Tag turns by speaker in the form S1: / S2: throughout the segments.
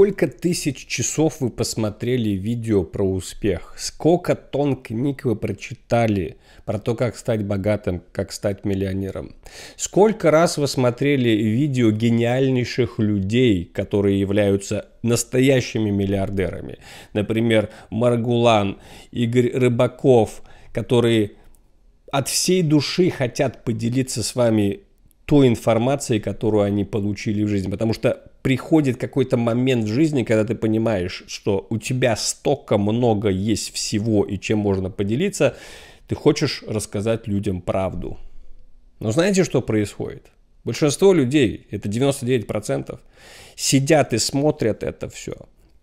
S1: Сколько тысяч часов вы посмотрели видео про успех? Сколько тон книг вы прочитали про то, как стать богатым, как стать миллионером? Сколько раз вы смотрели видео гениальнейших людей, которые являются настоящими миллиардерами? Например, Маргулан, Игорь Рыбаков, которые от всей души хотят поделиться с вами той информацией, которую они получили в жизни. Потому что приходит какой-то момент в жизни, когда ты понимаешь, что у тебя столько много есть всего и чем можно поделиться, ты хочешь рассказать людям правду. Но знаете, что происходит? Большинство людей, это 99%, сидят и смотрят это все,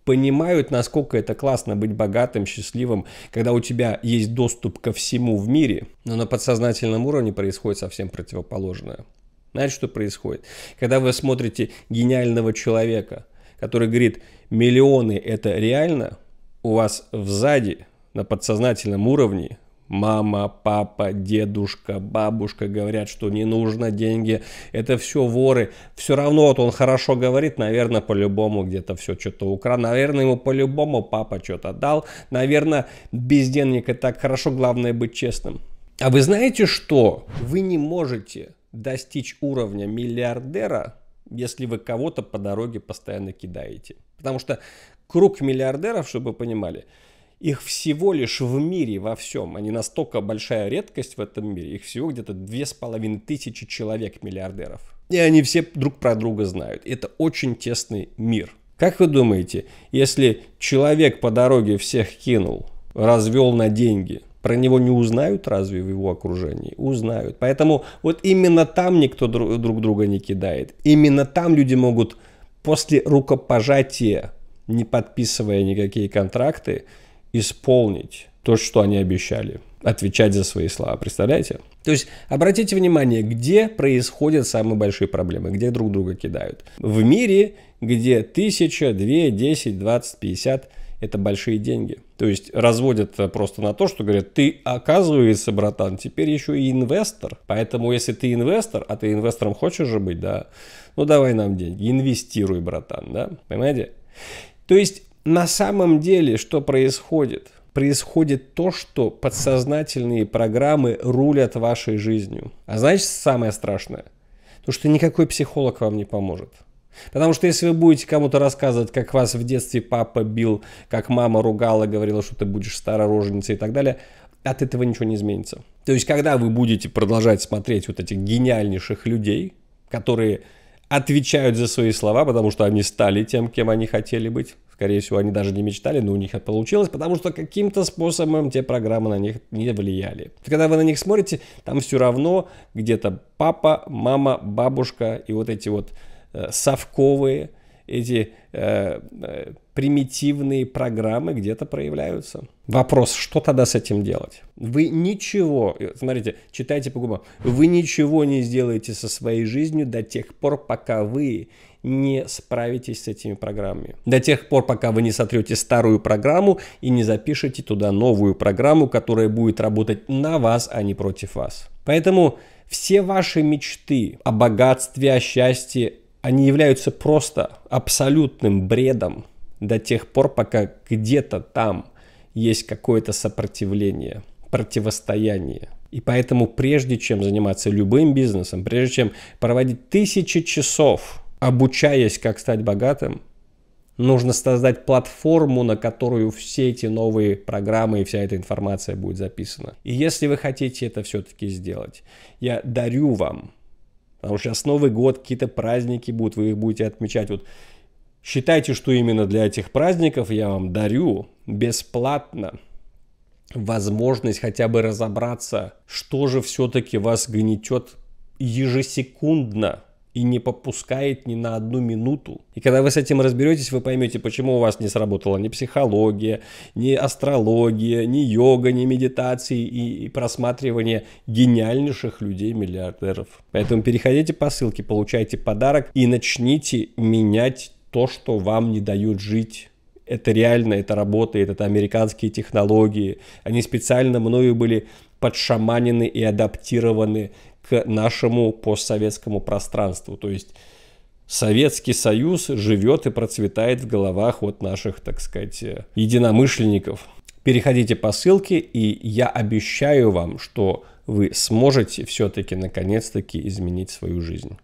S1: понимают, насколько это классно быть богатым, счастливым, когда у тебя есть доступ ко всему в мире, но на подсознательном уровне происходит совсем противоположное. Знаете, что происходит? Когда вы смотрите гениального человека, который говорит, миллионы это реально, у вас сзади на подсознательном уровне мама, папа, дедушка, бабушка говорят, что не нужно деньги, это все воры. Все равно вот он хорошо говорит, наверное, по-любому где-то все что-то украл, наверное, ему по-любому папа что-то дал, наверное, без денег и так хорошо, главное быть честным. А вы знаете что? Вы не можете достичь уровня миллиардера, если вы кого-то по дороге постоянно кидаете. Потому что круг миллиардеров, чтобы вы понимали, их всего лишь в мире во всем. Они настолько большая редкость в этом мире. Их всего где-то две с половиной тысячи человек миллиардеров. И они все друг про друга знают. Это очень тесный мир. Как вы думаете, если человек по дороге всех кинул, развел на деньги, про него не узнают разве в его окружении? Узнают. Поэтому вот именно там никто друг друга не кидает. Именно там люди могут после рукопожатия, не подписывая никакие контракты, исполнить то, что они обещали, отвечать за свои слова. Представляете? То есть обратите внимание, где происходят самые большие проблемы, где друг друга кидают. В мире, где тысяча, две, десять, двадцать, пятьдесят – это большие деньги. То есть разводят просто на то, что говорят, ты оказывается, братан, теперь еще и инвестор. Поэтому если ты инвестор, а ты инвестором хочешь же быть, да, ну давай нам деньги, инвестируй, братан, да, понимаете? То есть на самом деле что происходит? происходит то, что подсознательные программы рулят вашей жизнью. А значит, самое страшное, то, что никакой психолог вам не поможет. Потому что если вы будете кому-то рассказывать, как вас в детстве папа бил, как мама ругала, говорила, что ты будешь старорожницей и так далее, от этого ничего не изменится. То есть, когда вы будете продолжать смотреть вот этих гениальнейших людей, которые отвечают за свои слова, потому что они стали тем, кем они хотели быть, скорее всего, они даже не мечтали, но у них это получилось, потому что каким-то способом те программы на них не влияли. Когда вы на них смотрите, там все равно где-то папа, мама, бабушка и вот эти вот Э, совковые, эти э, э, примитивные программы где-то проявляются. Вопрос, что тогда с этим делать? Вы ничего, э, смотрите, читайте по губам, вы ничего не сделаете со своей жизнью до тех пор, пока вы не справитесь с этими программами. До тех пор, пока вы не сотрете старую программу и не запишете туда новую программу, которая будет работать на вас, а не против вас. Поэтому все ваши мечты о богатстве, о счастье, они являются просто абсолютным бредом до тех пор, пока где-то там есть какое-то сопротивление, противостояние. И поэтому прежде чем заниматься любым бизнесом, прежде чем проводить тысячи часов, обучаясь, как стать богатым, нужно создать платформу, на которую все эти новые программы и вся эта информация будет записана. И если вы хотите это все-таки сделать, я дарю вам Потому что сейчас Новый год, какие-то праздники будут, вы их будете отмечать. Вот считайте, что именно для этих праздников я вам дарю бесплатно возможность хотя бы разобраться, что же все-таки вас гнетет ежесекундно и не попускает ни на одну минуту. И когда вы с этим разберетесь, вы поймете, почему у вас не сработала ни психология, ни астрология, ни йога, ни медитации и, и просматривание гениальнейших людей-миллиардеров. Поэтому переходите по ссылке, получайте подарок и начните менять то, что вам не дают жить это реально, это работает, это американские технологии. Они специально мною были подшаманены и адаптированы нашему постсоветскому пространству. То есть Советский Союз живет и процветает в головах вот наших, так сказать, единомышленников. Переходите по ссылке, и я обещаю вам, что вы сможете все-таки наконец-таки изменить свою жизнь.